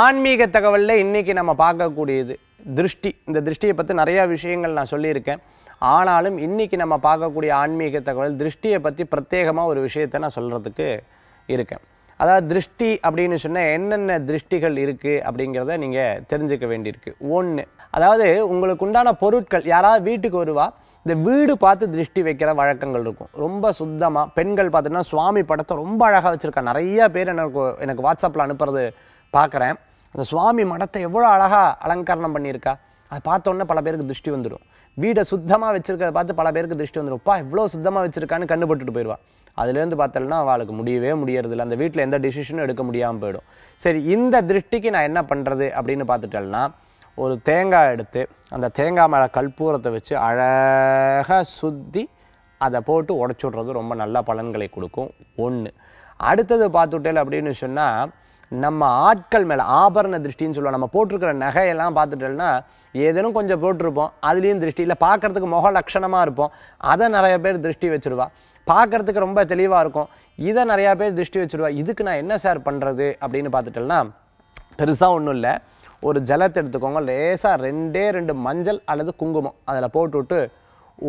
ஆன்மீக தகவலில் இன்றைக்கி நம்ம பார்க்கக்கூடியது திருஷ்டி இந்த திருஷ்டியை பற்றி நிறையா விஷயங்கள் நான் சொல்லியிருக்கேன் ஆனாலும் இன்றைக்கி நம்ம பார்க்கக்கூடிய ஆன்மீக தகவல் திருஷ்டியை பற்றி பிரத்யேகமாக ஒரு விஷயத்தை நான் சொல்கிறதுக்கு இருக்கேன் அதாவது திருஷ்டி அப்படின்னு சொன்னால் என்னென்ன திருஷ்டிகள் இருக்குது அப்படிங்கிறத நீங்கள் தெரிஞ்சுக்க வேண்டியிருக்கு ஒன்று அதாவது உங்களுக்கு உண்டான பொருட்கள் யாராவது வீட்டுக்கு வருவா இந்த வீடு பார்த்து திருஷ்டி வைக்கிற வழக்கங்கள் இருக்கும் ரொம்ப சுத்தமாக பெண்கள் பார்த்தோன்னா சுவாமி படத்தை ரொம்ப அழகாக வச்சுருக்கா நிறையா பேர் எனக்கு எனக்கு வாட்ஸ்அப்பில் அனுப்புறது பார்க்குறேன் அந்த சுவாமி மடத்தை எவ்வளோ அழகாக அலங்காரணம் பண்ணியிருக்கா அதை பார்த்தோன்னே பல பேருக்கு திருஷ்டி வந்துடும் வீடை சுத்தமாக வச்சுருக்கிறத பார்த்து பல பேருக்கு திருஷ்டி வந்துடும்ப்பா இவ்வளோ சுத்தமாக வச்சுருக்கான்னு கண்டுபட்டுட்டு போயிடுவா அதுலேருந்து பார்த்தோம்னா அவளுக்கு முடியவே இல்லை அந்த வீட்டில் எந்த டிசிஷனும் எடுக்க முடியாமல் போயிடும் சரி இந்த திருஷ்டிக்கு நான் என்ன பண்ணுறது அப்படின்னு பார்த்துட்டேன்னா ஒரு தேங்காய் எடுத்து அந்த தேங்காய் மேலே கற்பூரத்தை வச்சு அழகாக சுற்றி அதை போட்டு உடச்சி விட்றது ரொம்ப நல்ல பலன்களை கொடுக்கும் ஒன்று அடுத்தது பார்த்துட்டேன் அப்படின்னு சொன்னால் நம்ம ஆட்கள் மேலே ஆபரண திருஷ்டின்னு சொல்லுவோம் நம்ம போட்டிருக்கிற நகையெல்லாம் பார்த்துட்டோம்னா ஏதேனும் கொஞ்சம் போட்டிருப்போம் அதுலேயும் திருஷ்டி இல்லை பார்க்குறதுக்கு முக லட்சணமாக இருப்போம் அதை நிறைய பேர் திருஷ்டி வச்சுருவா பார்க்குறதுக்கு ரொம்ப தெளிவாக இருக்கும் இதை நிறையா பேர் திருஷ்டி வச்சுருவா இதுக்கு நான் என்ன சார் பண்ணுறது அப்படின்னு பார்த்துட்டோம்னா பெருசாக ஒன்றும் இல்லை ஒரு ஜலத்தை எடுத்துக்கோங்க லேசாக ரெண்டே ரெண்டு மஞ்சள் அல்லது குங்குமம் அதில் போட்டுவிட்டு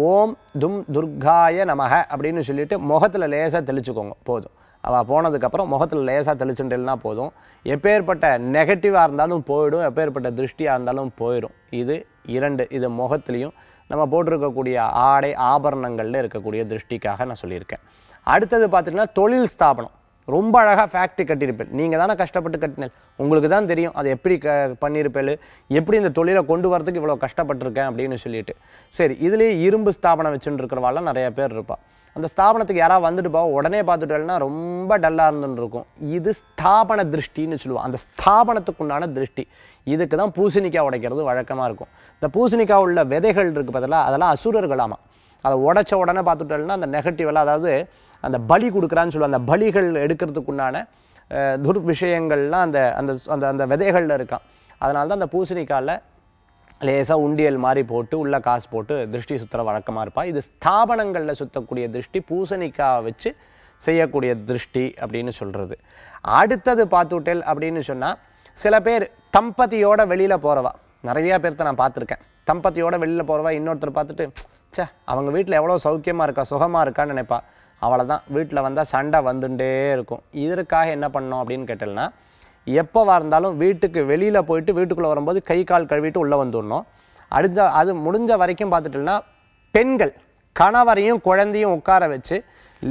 ஓம் தும் துர்காய நமக அப்படின்னு சொல்லிவிட்டு முகத்தில் லேசாக தெளிச்சுக்கோங்க போதும் அவள் போனதுக்கப்புறம் முகத்தில் லேசாக தெளிச்சுட்டுனா போதும் எப்பேற்பட்ட நெகட்டிவாக இருந்தாலும் போயிடும் எப்பேற்பட்ட திருஷ்டியாக இருந்தாலும் போயிடும் இது இரண்டு இது முகத்துலேயும் நம்ம போட்டிருக்கக்கூடிய ஆடை ஆபரணங்களில் இருக்கக்கூடிய திருஷ்டிக்காக நான் சொல்லியிருக்கேன் அடுத்தது பார்த்திங்கன்னா தொழில் ஸ்தாபனம் ரொம்ப அழகாக ஃபேக்ட்ரி கட்டியிருப்பேன் நீங்கள் தானே கஷ்டப்பட்டு கட்டினேன் உங்களுக்கு தான் தெரியும் அது எப்படி க பண்ணியிருப்பேள் எப்படி இந்த தொழிலை கொண்டு வரதுக்கு இவ்வளோ கஷ்டப்பட்டிருக்கேன் அப்படின்னு சொல்லிட்டு சரி இதுலேயே இரும்பு ஸ்தாபனம் வச்சுட்டு இருக்கிறவாள்லாம் நிறைய பேர் இருப்பாள் அந்த ஸ்தாபனத்துக்கு யாராவது வந்துட்டு போவோம் உடனே பார்த்துட்டோம்னா ரொம்ப டல்லாக இருந்துருக்கும் இது ஸ்தாபன திருஷ்டின்னு சொல்லுவோம் அந்த ஸ்தாபனத்துக்குண்டான திருஷ்டி இதுக்கு தான் பூசணிக்காய் உடைக்கிறது வழக்கமாக இருக்கும் இந்த பூசணிக்காய் உள்ள விதைகள் இருக்குது பதிலாக அதெல்லாம் அசுரர்களாமா அதை உடச்ச உடனே பார்த்துட்டோம்னா அந்த நெகட்டிவெல்லாம் அதாவது அந்த பலி கொடுக்குறான்னு சொல்லுவோம் அந்த பலிகள் எடுக்கிறதுக்குண்டான துர்விஷயங்கள்லாம் அந்த அந்த அந்த அந்த விதைகளில் இருக்கான் அதனால தான் அந்த பூசணிக்காயில் லேசாக உண்டியல் மாதிரி போட்டு உள்ளே காசு போட்டு திருஷ்டி சுற்றுற வழக்கமாக இருப்பாள் இது ஸ்தாபனங்களில் சுற்றக்கூடிய திருஷ்டி பூசணிக்காய் வச்சு செய்யக்கூடிய திருஷ்டி அப்படின்னு சொல்கிறது அடுத்தது பார்த்துட்டேல் அப்படின்னு சொன்னால் சில பேர் தம்பதியோட வெளியில் போகிறவா நிறையா பேர்த்த நான் பார்த்துருக்கேன் தம்பதியோட வெளியில் போகிறவா இன்னொருத்தர் பார்த்துட்டு சே அவங்க வீட்டில் எவ்வளோ சௌக்கியமாக இருக்கா சுகமாக இருக்கான்னு நினைப்பா அவ்வளோதான் வீட்டில் வந்தால் சண்டை வந்துட்டே இருக்கும் இதற்காக என்ன பண்ணோம் அப்படின்னு கேட்டேன்னா எப்போவாக இருந்தாலும் வீட்டுக்கு வெளியில் போயிட்டு வீட்டுக்குள்ளே வரும்போது கை கால் கழுவிட்டு உள்ளே வந்துடணும் அடுத்த அது முடிஞ்ச வரைக்கும் பார்த்துட்டோம்னா பெண்கள் கணவரையும் குழந்தையும் உட்கார வச்சு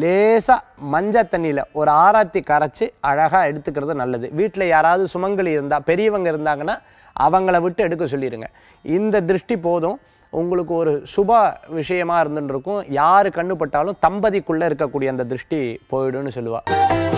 லேசாக மஞ்சள் தண்ணியில் ஒரு ஆராத்தி கரைச்சி அழகாக எடுத்துக்கிறது நல்லது வீட்டில் யாராவது சுமங்கலி இருந்தால் பெரியவங்க இருந்தாங்கன்னா அவங்கள விட்டு எடுக்க சொல்லிடுங்க இந்த திருஷ்டி போதும் உங்களுக்கு ஒரு சுப விஷயமா இருந்துருக்கும் யார் கண்ணுப்பட்டாலும் தம்பதிக்குள்ளே இருக்கக்கூடிய அந்த திருஷ்டி போயிடும்னு சொல்லுவாள்